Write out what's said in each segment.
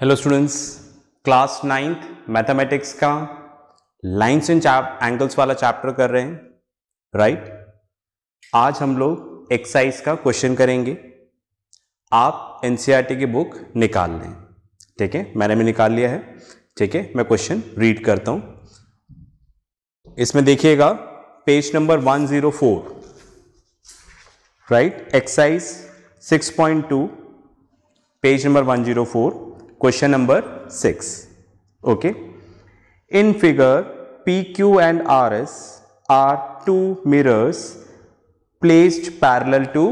Hello students class ninth mathematics का lines and angles वाला chapter कर रहे हैं राइट आज हम लोग एक्सरसाइज का क्वेश्चन करेंगे आप एन e की बुक निकाल लें ठीक है मैंने भी निकाल लिया है ठीक है मैं क्वेश्चन रीड करता हूं इसमें देखिएगा page number 104 right exercise 6.2 page number 104 question number six okay in figure P Q and R S are two mirrors placed parallel to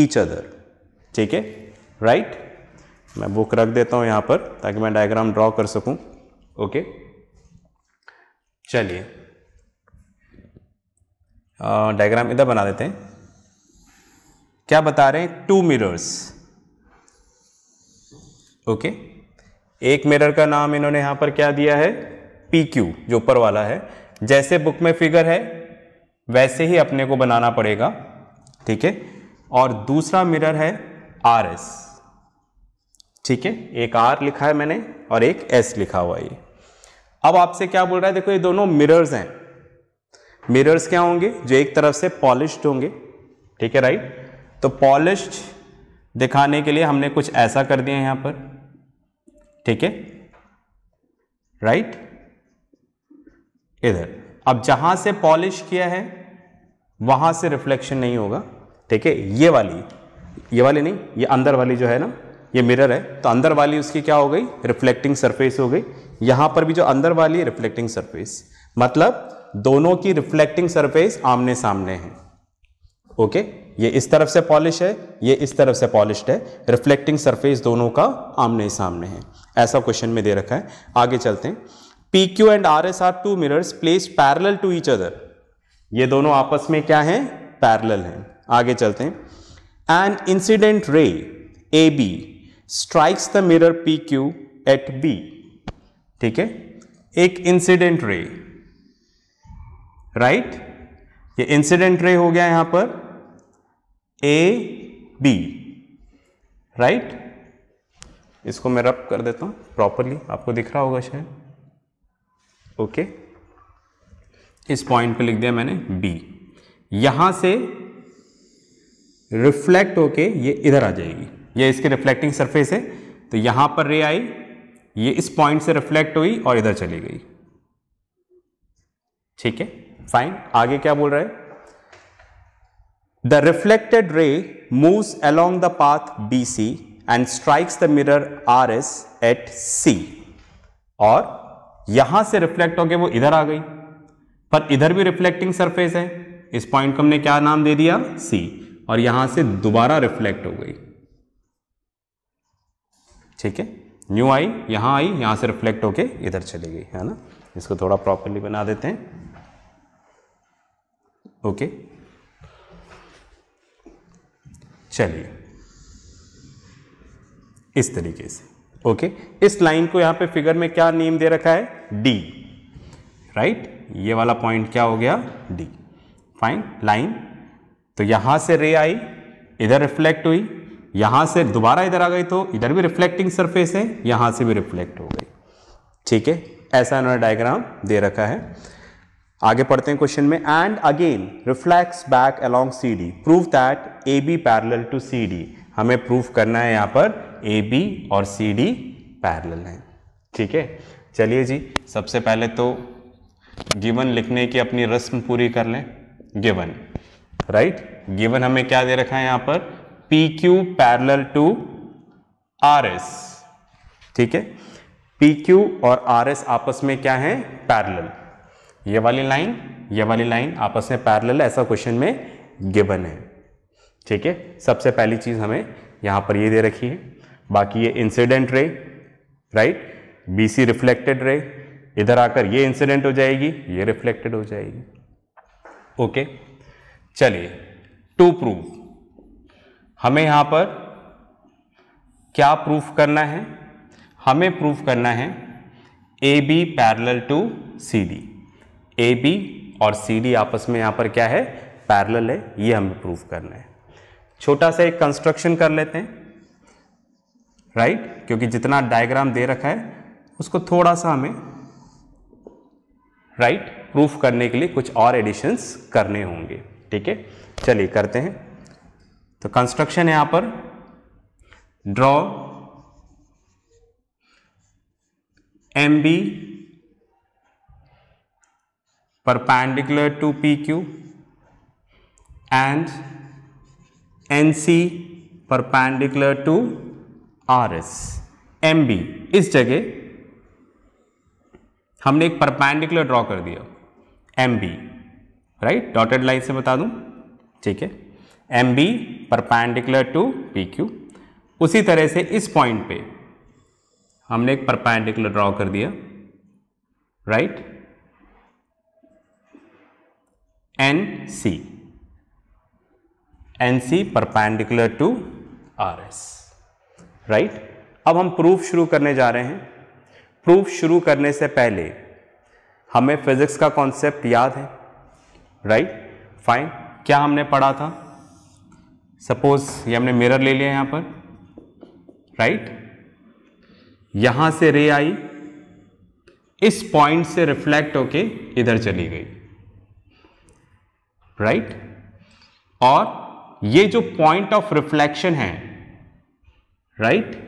each other ठीक है राइट मैं बुक रख देता हूं यहां पर ताकि मैं डायग्राम ड्रॉ कर सकूं ओके चलिए डायग्राम इधर बना देते हैं क्या बता रहे हैं टू मिरर्स ओके okay? एक मिरर का नाम इन्होंने यहाँ पर क्या दिया है पी क्यू जो ऊपर वाला है जैसे बुक में फिगर है वैसे ही अपने को बनाना पड़ेगा ठीक है और दूसरा मिरर है आर एस ठीक है एक आर लिखा है मैंने और एक एस लिखा हुआ ये अब आपसे क्या बोल रहा है देखो ये दोनों मिरर्स हैं मिरर्स क्या होंगे जो एक तरफ से पॉलिश्ड होंगे ठीक है राइट तो पॉलिश्ड दिखाने के लिए हमने कुछ ऐसा कर दिया यहाँ पर ठीक है राइट इधर अब जहां से पॉलिश किया है वहां से रिफ्लेक्शन नहीं होगा ठीक है ये वाली ये वाली नहीं ये अंदर वाली जो है ना ये मिरर है तो अंदर वाली उसकी क्या हो गई रिफ्लेक्टिंग सरफेस हो गई यहां पर भी जो अंदर वाली है रिफ्लेक्टिंग सरफेस मतलब दोनों की रिफ्लेक्टिंग सरफेस आमने सामने है ओके ये इस तरफ से पॉलिश है ये इस तरफ से पॉलिश्ड है रिफ्लेक्टिंग सरफेस दोनों का आमने सामने है ऐसा क्वेश्चन में दे रखा है आगे चलते हैं P Q and R S are two mirrors place parallel to each other ये दोनों आपस में क्या हैं पैरल हैं आगे चलते हैं an incident ray A B strikes the mirror P Q at B ठीक है एक इंसिडेंट रे राइट ये इंसिडेंट रे हो गया यहां पर ए बी राइट इसको मैं रब कर देता हूँ प्रॉपरली आपको दिख रहा होगा शायद ओके इस पॉइंट पे लिख दिया मैंने बी यहाँ से रिफ्लेक्ट होके ये इधर आ जाएगी ये इसके रिफ्लेक्टिंग सरफेस है तो यहाँ पर रे आई ये इस पॉइंट से रिफ्लेक्ट हुई और इधर चली गई ठीक है फाइन आगे क्या बोल रहा है The reflected ray moves along the path BC and strikes the mirror RS at C. और यहां से रिफ्लेक्ट होकर वो इधर आ गई पर इधर भी रिफ्लेक्टिंग सरफेस है इस पॉइंट को हमने क्या नाम दे दिया C और यहां से दोबारा रिफ्लेक्ट हो गई ठीक है न्यू आई यहां आई यहां से रिफ्लेक्ट होके इधर चली गई है ना इसको थोड़ा प्रॉपरली बना देते हैं ओके okay. चलिए इस तरीके से ओके इस लाइन को यहां पे फिगर में क्या नेम दे रखा है डी राइट ये वाला पॉइंट क्या हो गया डी फाइन लाइन तो यहां से रे आई इधर रिफ्लेक्ट हुई यहां से दोबारा इधर आ गई तो इधर भी रिफ्लेक्टिंग सरफेस है यहां से भी रिफ्लेक्ट हो गई ठीक है ऐसा इन्होंने डायग्राम दे रखा है आगे पढ़ते हैं क्वेश्चन में and again reflex back along C D prove that A B parallel to C D हमें प्रूफ करना है यहाँ पर ए बी और सी डी पैरल है ठीक है चलिए जी सबसे पहले तो गिवन लिखने की अपनी रस्म पूरी कर लें गिवन राइट गिवन हमें क्या दे रखा है यहाँ पर P Q parallel to R S ठीक है पी क्यू और आर एस आपस में क्या है पैरल ये वाली लाइन ये वाली लाइन आपस में पैरेलल ऐसा क्वेश्चन में गिवन है ठीक है सबसे पहली चीज़ हमें यहां पर ये दे रखी है बाकी ये incident ray right BC reflected ray इधर आकर ये इंसिडेंट हो जाएगी ये रिफ्लेक्टेड हो जाएगी ओके चलिए टू प्रूफ हमें यहां पर क्या प्रूफ करना है हमें प्रूफ करना है A B parallel to C D A B और सी डी आपस में यहाँ पर क्या है पैरल है ये हमें प्रूव करना है छोटा सा एक कंस्ट्रक्शन कर लेते हैं राइट right? क्योंकि जितना डायग्राम दे रखा है उसको थोड़ा सा हमें राइट right? प्रूफ करने के लिए कुछ और एडिशंस करने होंगे ठीक है चलिए करते हैं तो कंस्ट्रक्शन यहाँ पर draw M B perpendicular to PQ and NC perpendicular to RS MB इस जगह हमने एक परपेंडिकुलर ड्रॉ कर दिया M B right dotted line से बता दूं ठीक है M B perpendicular to P Q उसी तरह से इस पॉइंट पे हमने एक परपेंडिकुलर ड्रॉ कर दिया right right? N C N C perpendicular to R S right अब हम प्रूफ शुरू करने जा रहे हैं प्रूफ शुरू करने से पहले हमें फिजिक्स का कॉन्सेप्ट याद है राइट right? फाइन क्या हमने पढ़ा था सपोज ये हमने मिरर ले लिया यहां पर राइट right? यहां से रे आई इस पॉइंट से रिफ्लेक्ट होके इधर चली गई राइट और ये जो पॉइंट ऑफ रिफ्लेक्शन है राइट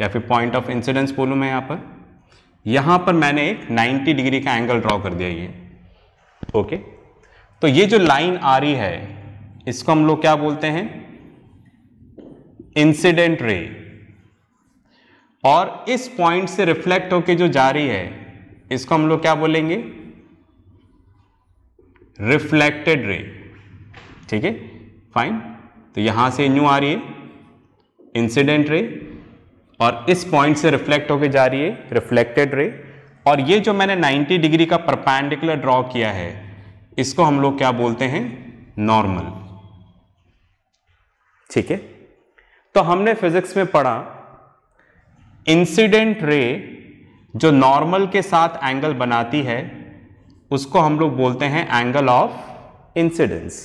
या फिर पॉइंट ऑफ इंसिडेंस बोलू मैं यहां पर यहां पर मैंने एक 90 डिग्री का एंगल ड्रॉ कर दिया ये ओके तो ये जो लाइन आ रही है इसको हम लोग क्या बोलते हैं इंसिडेंट रे और इस पॉइंट से रिफ्लेक्ट होके जो जा रही है इसको हम लोग क्या बोलेंगे रिफ्लेक्टेड रे ठीक है फाइन तो यहां से न्यू आ रही है इंसिडेंट रे और इस पॉइंट से रिफ्लेक्ट होके जा रही है रिफ्लेक्टेड रे और ये जो मैंने 90 डिग्री का परपेंडिकुलर ड्रॉ किया है इसको हम लोग क्या बोलते हैं नॉर्मल ठीक है तो हमने फिजिक्स में पढ़ा इंसिडेंट रे जो नॉर्मल के साथ एंगल बनाती है उसको हम लोग बोलते हैं एंगल ऑफ इंसिडेंस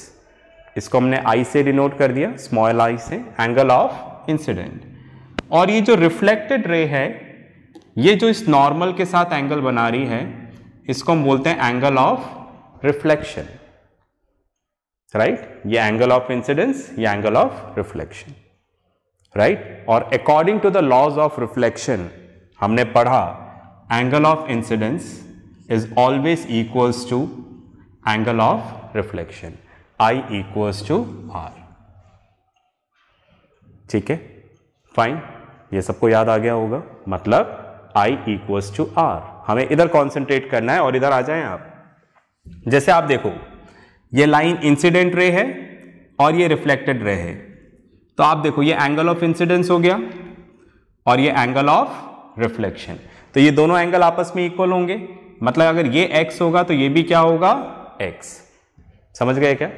इसको हमने आई से डिनोट कर दिया स्मॉल आई से एंगल ऑफ इंसिडेंट और ये जो रिफ्लेक्टेड रे है ये जो इस नॉर्मल के साथ एंगल बना रही है इसको हम बोलते हैं एंगल ऑफ रिफ्लेक्शन राइट ये एंगल ऑफ इंसिडेंस ये एंगल ऑफ रिफ्लेक्शन राइट और according to the laws of reflection हमने पढ़ा angle of incidence is always equals to angle of reflection I equals to R ठीक है fine ये सबको याद आ गया होगा मतलब I इक्वल्स टू R हमें इधर कॉन्सेंट्रेट करना है और इधर आ जाए आप जैसे आप देखो ये लाइन इंसिडेंट रे है और ये रिफ्लेक्टेड रे है तो आप देखो ये एंगल ऑफ इंसिडेंस हो गया और ये एंगल ऑफ रिफ्लेक्शन तो ये दोनों एंगल आपस में इक्वल होंगे मतलब अगर ये x होगा तो ये भी क्या होगा x समझ गए क्या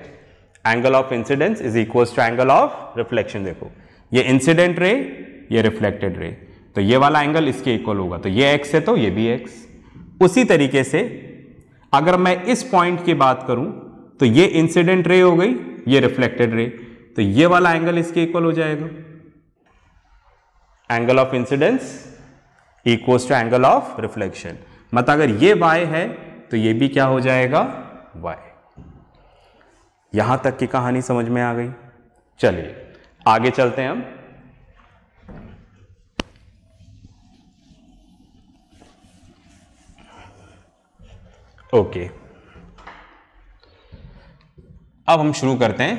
angle of incidence is equal to angle of reflection देखो ये इंसिडेंट रे ये रिफ्लेक्टेड रे तो ये वाला एंगल इसके इक्वल होगा तो ये x है तो ये भी x उसी तरीके से अगर मैं इस पॉइंट की बात करूं तो ये इंसिडेंट रे हो गई ये रिफ्लेक्टेड रे तो ये वाला एंगल इसके इक्वल हो जाएगा angle of incidence equal to angle of reflection मत अगर ये वाई है तो ये भी क्या हो जाएगा वाई यहां तक की कहानी समझ में आ गई चलिए आगे चलते हैं हम ओके अब हम शुरू करते हैं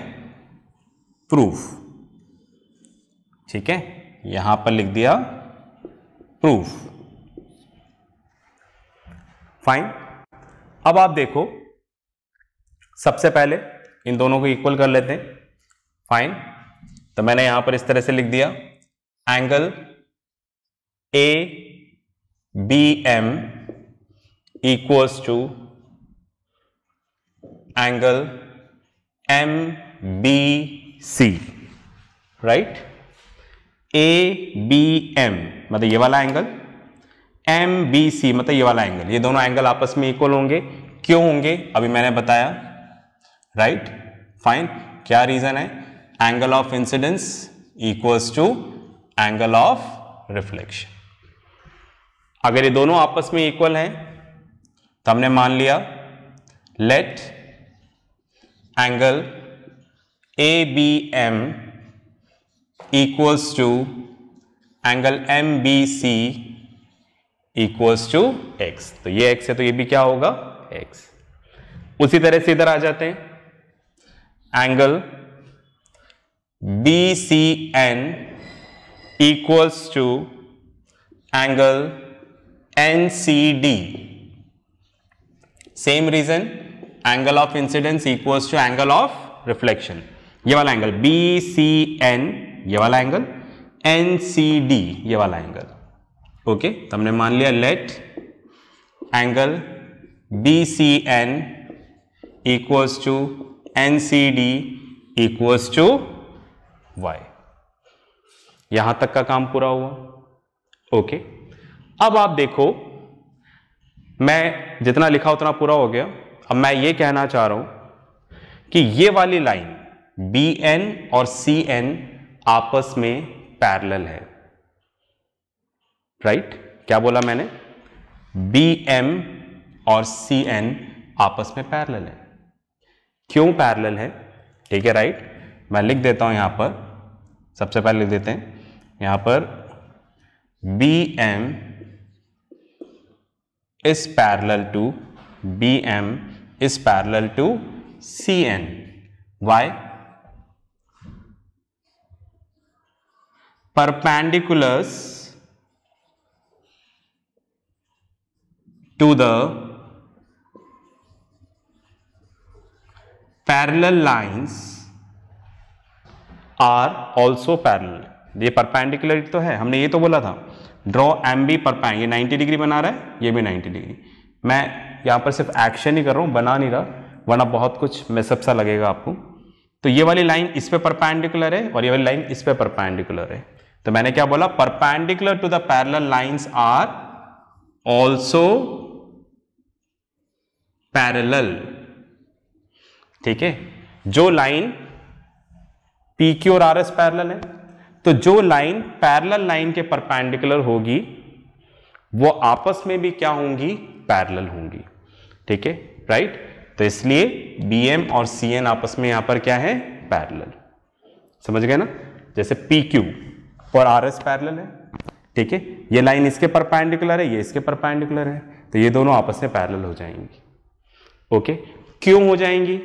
प्रूफ ठीक है यहां पर लिख दिया प्रूफ फाइन अब आप देखो सबसे पहले इन दोनों को इक्वल कर लेते हैं फाइन तो मैंने यहां पर इस तरह से लिख दिया angle A B M equals to angle M B C right A B M मतलब ये वाला एंगल एम बी सी मतलब ये वाला एंगल ये दोनों एंगल आपस में इक्वल होंगे क्यों होंगे अभी मैंने बताया राइट फाइन क्या रीजन है angle of incidence equals to angle of reflection अगर ये दोनों आपस में इक्वल हैं तो हमने मान लिया let angle A B M equals to angle M B C equals to X तो ये एक्स है तो ये भी क्या होगा एक्स उसी तरह से इधर आ जाते हैं angle B C N equals to angle N C D same reason angle of incidence equals to angle of reflection ये वाला एंगल बी सी एन ये वाला एंगल एन सी डी ये वाला एंगल ओके तमने मान लिया let angle B C N equals to N C D equals to Y यहां तक का काम पूरा हुआ ओके अब आप देखो मैं जितना लिखा उतना पूरा हो गया अब मैं ये कहना चाह रहा हूं कि ये वाली लाइन बी एन और सी एन आपस में पैरेलल है राइट क्या बोला मैंने बी एम और सी एन आपस में पैरेलल है क्यों पैरेलल है ठीक है राइट मैं लिख देता हूं यहां पर सबसे पहले लिख देते हैं यहां पर B M is parallel to B M is parallel to C N why perpendiculars to the parallel lines are also parallel. ये परपेंडिकुलर तो है हमने ये तो बोला था ड्रॉ एम बी परपैंग ये 90 डिग्री बना रहा है ये भी 90 डिग्री मैं यहाँ पर सिर्फ एक्शन ही कर रहा हूँ बना नहीं रहा वरना बहुत कुछ मेसअप सा लगेगा आपको तो ये वाली लाइन इस पे परपेंडिकुलर है और ये वाली लाइन इस पे परपेंडिकुलर है तो मैंने क्या बोला perpendicular to the parallel lines are also parallel ठीक है जो लाइन पी क्यू और आर एस पैरल है तो जो लाइन पैरल लाइन के परपेंडिकुलर होगी वो आपस में भी क्या होंगी पैरल होंगी ठीक है राइट तो इसलिए बी एम और सी एन आपस में यहां पर क्या है पैरल समझ गए ना जैसे पी क्यू और आर एस पैरल है ठीक है ये लाइन इसके परपेंडिकुलर है ये इसके परपेंडिकुलर है तो ये दोनों आपस में पैरल हो जाएंगी ओके क्यों हो जाएंगी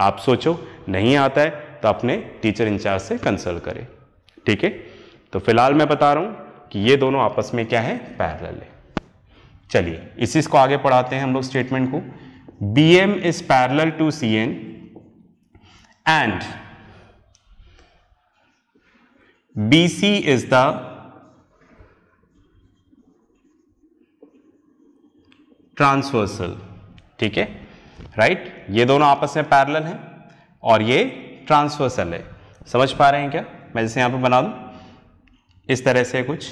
आप सोचो नहीं आता है तो अपने टीचर इंचार्ज से कंसल्ट करें ठीक है तो फिलहाल मैं बता रहा हूं कि ये दोनों आपस में क्या है पैरल है चलिए इसी को आगे पढ़ाते हैं हम लोग स्टेटमेंट को B M is parallel to C N and B C is the transversal ठीक है राइट ये दोनों आपस में पैरल हैं और ये ट्रांसवर्सल है समझ पा रहे हैं क्या मैं जैसे यहाँ पर बना दूँ इस तरह से कुछ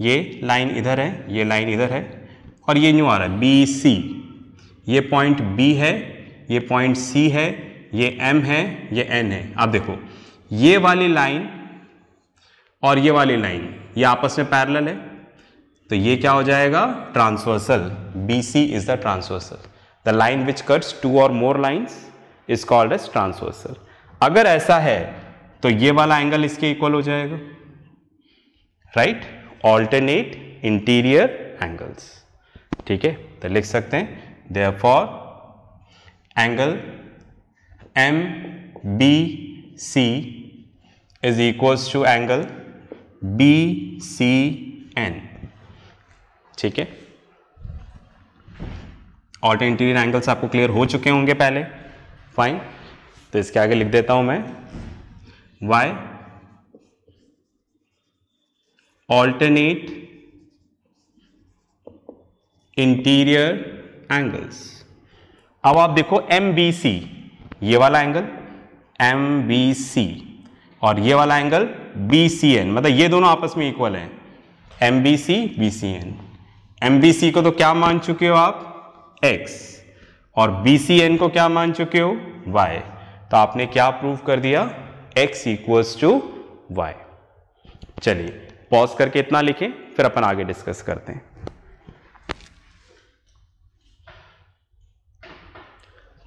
ये लाइन इधर है ये लाइन इधर है और ये न्यू आ रहा है बी सी ये पॉइंट बी है ये पॉइंट सी है ये एम है ये एन है आप देखो ये वाली लाइन और ये वाली लाइन ये आपस में पैरल है तो ये क्या हो जाएगा transversal B C is the transversal the line which cuts two or more lines is called as transversal अगर ऐसा है तो ये वाला एंगल इसके इक्वल हो जाएगा राइट ऑल्टरनेट इंटीरियर एंगल्स ठीक है तो लिख सकते हैं therefore angle M B C is equals to angle B C N ठीक है ऑल्टर इंटीरियर एंगल्स आपको क्लियर हो चुके होंगे पहले फाइन तो इसके आगे लिख देता हूं मैं वाई ऑल्टरनेट इंटीरियर एंगल्स अब आप देखो एम बी सी ये वाला एंगल एम बी सी और ये वाला एंगल बी सी एन मतलब ये दोनों आपस में इक्वल है M B C B C N M B C को तो क्या मान चुके हो आप एक्स और बी सी एन को क्या मान चुके हो वाई तो आपने क्या प्रूव कर दिया एक्स इक्वल्स टू वाई चलिए पॉज करके इतना लिखें फिर अपन आगे डिस्कस करते हैं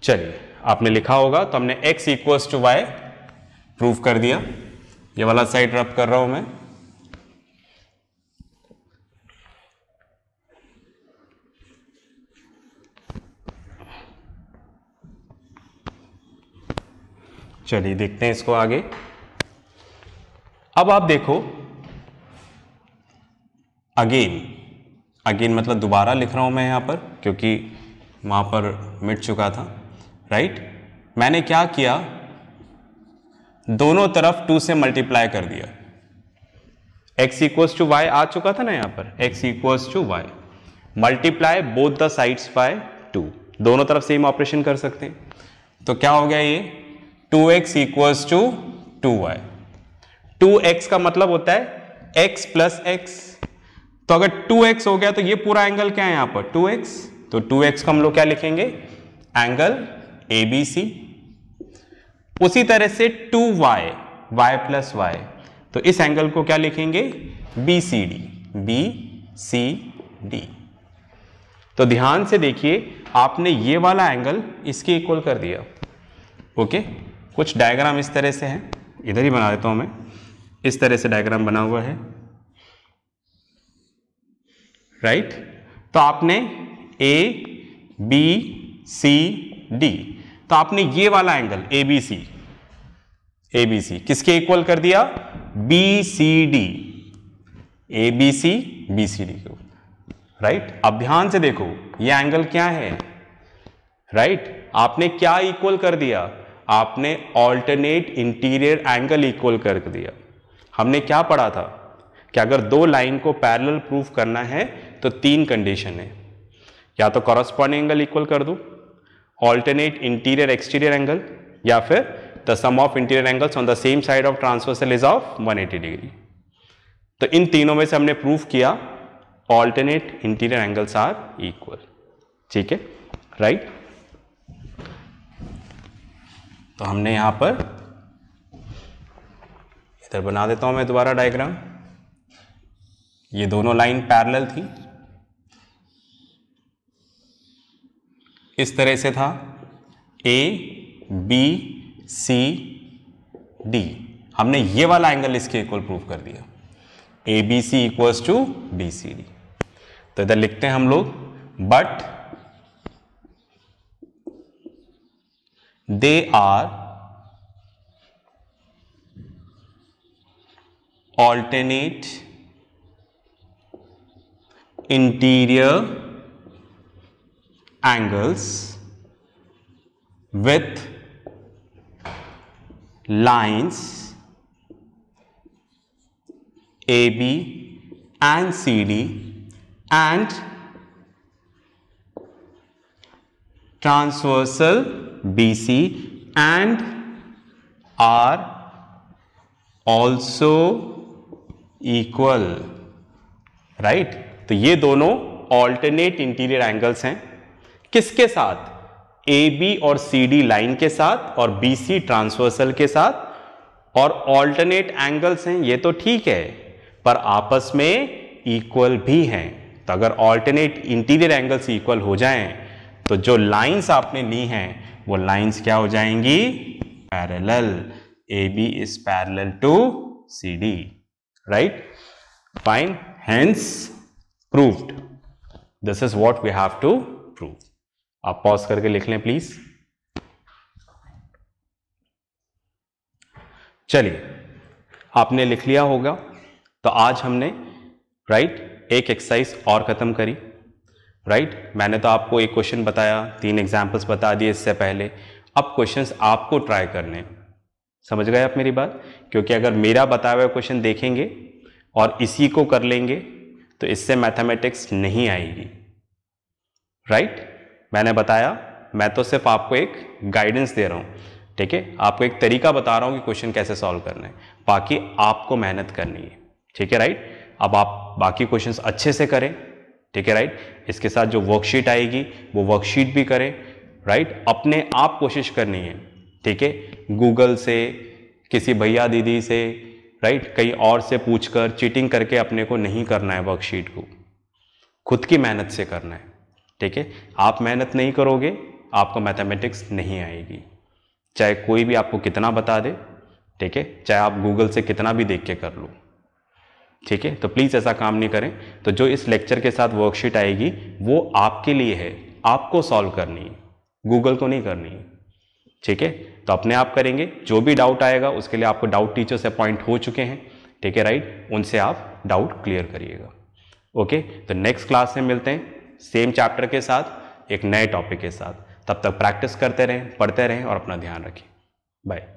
चलिए आपने लिखा होगा तो हमने x equals to Y prove कर दिया ये वाला साइड रब कर रहा हूं मैं चलिए देखते हैं इसको आगे अब आप देखो अगेन अगेन मतलब दोबारा लिख रहा हूं मैं यहां पर क्योंकि वहां पर मिट चुका था राइट मैंने क्या किया दोनों तरफ टू से मल्टीप्लाई कर दिया x इक्वल्स टू वाई आ चुका था ना यहां पर x equals to Y multiply both the sides by two दोनों तरफ सेम ऑपरेशन कर सकते हैं तो क्या हो गया ये two X equals to two Y two X का मतलब होता है एक्स प्लस एक्स तो अगर टू एक्स हो गया तो ये पूरा एंगल क्या है यहां पर टू एक्स तो टू एक्स को हम लोग क्या लिखेंगे एंगल ए बी सी उसी तरह से two Y Y plus Y तो इस एंगल को क्या लिखेंगे B C D B C D तो ध्यान से देखिए आपने ये वाला एंगल इसके इक्वल कर दिया ओके कुछ डायग्राम इस तरह से हैं इधर ही बना देता हूँ मैं इस तरह से डायग्राम बना हुआ है राइट तो आपने ए बी सी डी तो आपने ये वाला angle A B C A B C किसके इक्वल कर दिया B C D A B C B C D को राइट अब ध्यान से देखो ये एंगल क्या है राइट right? आपने क्या इक्वल कर दिया आपने ऑल्टरनेट इंटीरियर एंगल इक्वल कर दिया हमने क्या पढ़ा था कि अगर दो लाइन को पैरेलल प्रूफ करना है तो तीन कंडीशन है या तो कॉरस्पॉन्डिंग एंगल इक्वल कर दो ऑल्टरनेट इंटीरियर एक्सटीरियर एंगल या फिर the sum of interior angles on the same side of transversal is of 180 degree तो इन तीनों में से हमने प्रूफ किया alternate interior angles are equal ठीक है राइट तो हमने यहाँ पर इधर बना देता हूँ मैं दोबारा डायग्राम ये दोनों लाइन पैरेलल थी इस तरह से था ए बी सी डी हमने ये वाला एंगल इसके इक्वल प्रूव कर दिया A B C equals to B C D तो इधर लिखते हैं हम लोग but They are alternate interior angles with lines AB and CD and transversal BC and are also equal right तो ये दोनों ऑल्टरनेट इंटीरियर एंगल्स हैं किसके साथ ए बी और सी डी लाइन के साथ और बी सी ट्रांसवर्सल के साथ और ऑल्टरनेट एंगल्स हैं ये तो ठीक है पर आपस में इक्वल भी हैं तो अगर ऑल्टरनेट इंटीरियर एंगल्स इक्वल हो जाएं तो जो लाइंस आपने ली हैं वो लाइंस क्या हो जाएंगी parallel A B is parallel to C D right fine hence proved this is what we have to prove आप पॉज करके लिख लें प्लीज चलिए आपने लिख लिया होगा तो आज हमने राइट right, एक एक्सरसाइज और खत्म करी राइट right? मैंने तो आपको एक क्वेश्चन बताया तीन एग्जाम्पल्स बता दिए इससे पहले अब क्वेश्चंस आपको ट्राई करने समझ गए आप मेरी बात क्योंकि अगर मेरा बताया हुआ क्वेश्चन देखेंगे और इसी को कर लेंगे तो इससे मैथमेटिक्स नहीं आएगी राइट right? मैंने बताया मैं तो सिर्फ आपको एक गाइडेंस दे रहा हूँ ठीक है आपको एक तरीका बता रहा हूँ कि क्वेश्चन कैसे सॉल्व करना है बाकी आपको मेहनत करनी है ठीक है राइट अब आप बाकी क्वेश्चंस अच्छे से करें ठीक है राइट इसके साथ जो वर्कशीट आएगी वो वर्कशीट भी करें राइट अपने आप कोशिश करनी है ठीक है गूगल से किसी भैया दीदी से राइट कहीं और से पूछकर चीटिंग करके अपने को नहीं करना है वर्कशीट को खुद की मेहनत से करना है ठीक है आप मेहनत नहीं करोगे आपको मैथमेटिक्स नहीं आएगी चाहे कोई भी आपको कितना बता दे ठीक है चाहे आप गूगल से कितना भी देख के कर लो ठीक है तो प्लीज़ ऐसा काम नहीं करें तो जो इस लेक्चर के साथ वर्कशीट आएगी वो आपके लिए है आपको सॉल्व करनी है गूगल को नहीं करनी है ठीक है तो अपने आप करेंगे जो भी डाउट आएगा उसके लिए आपको डाउट टीचर से अपॉइंट हो चुके हैं ठीक है राइट उनसे आप डाउट क्लियर करिएगा ओके तो नेक्स्ट क्लास में मिलते हैं सेम चैप्टर के साथ एक नए टॉपिक के साथ तब तक प्रैक्टिस करते रहें पढ़ते रहें और अपना ध्यान रखें बाय